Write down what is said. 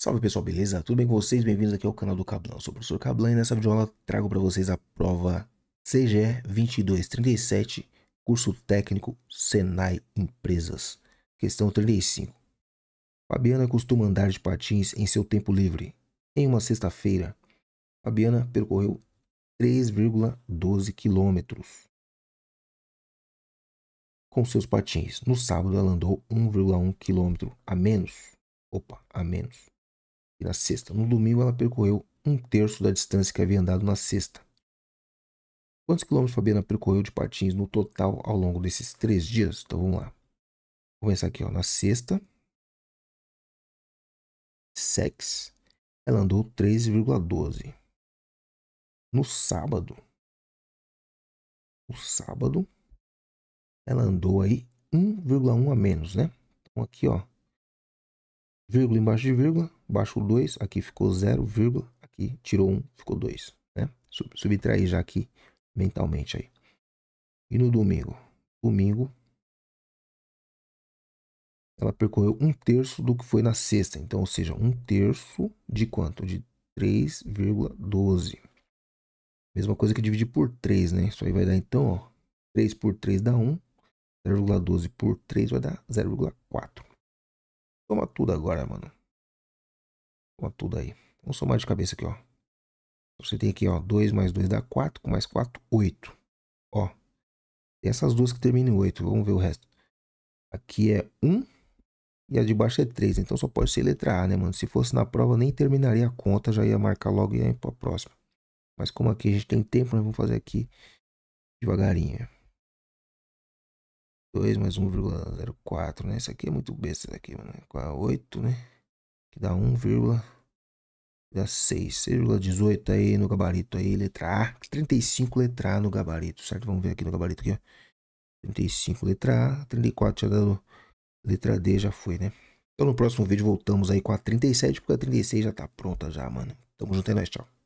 Salve pessoal, beleza? Tudo bem com vocês? Bem-vindos aqui ao canal do Cablan. Eu sou o professor Cablan e nessa videoaula trago para vocês a prova CGE 2237, curso técnico Senai Empresas. Questão 35. Fabiana costuma andar de patins em seu tempo livre. Em uma sexta-feira, Fabiana percorreu 3,12 quilômetros com seus patins. No sábado, ela andou 1,1 quilômetro a menos. Opa, a menos e na sexta. No domingo, ela percorreu um terço da distância que havia andado na sexta. Quantos quilômetros Fabiana percorreu de patins no total ao longo desses três dias? Então vamos lá. Vou começar aqui, ó, na sexta. Sex. Ela andou 3,12. No sábado. No sábado. Ela andou aí 1,1 a menos, né? Então aqui, ó. Vírgula embaixo de vírgula baixo 2, aqui ficou 0, aqui tirou 1, um, ficou 2, né? Sub, subtrair já aqui mentalmente aí. E no domingo? Domingo, ela percorreu um terço do que foi na sexta. Então, ou seja, um terço de quanto? De 3,12. Mesma coisa que dividir por 3, né? Isso aí vai dar então, ó, 3 por 3 dá 1, 0,12 por 3 vai dar 0,4. Toma tudo agora, mano. Conta tudo aí. Vamos somar de cabeça aqui, ó. Você tem aqui, ó, 2 mais 2 dá 4, com mais 4, 8. Ó, tem essas duas que terminam em 8. Vamos ver o resto. Aqui é 1 e a de baixo é 3. Então só pode ser letra A, né, mano? Se fosse na prova, nem terminaria a conta. Já ia marcar logo e ia para a próxima. Mas como aqui a gente tem tempo, nós vamos fazer aqui devagarinho. 2 mais 1,04, né? Isso aqui é muito besta, isso aqui, mano. 8, é? né? que dá 1,6,18 aí no gabarito aí, letra A. 35 letra A no gabarito, certo? Vamos ver aqui no gabarito aqui, ó. 35 letra A, 34 já dado letra D, já foi, né? Então no próximo vídeo voltamos aí com a 37, porque a 36 já tá pronta já, mano. Tamo junto e é nós, tchau.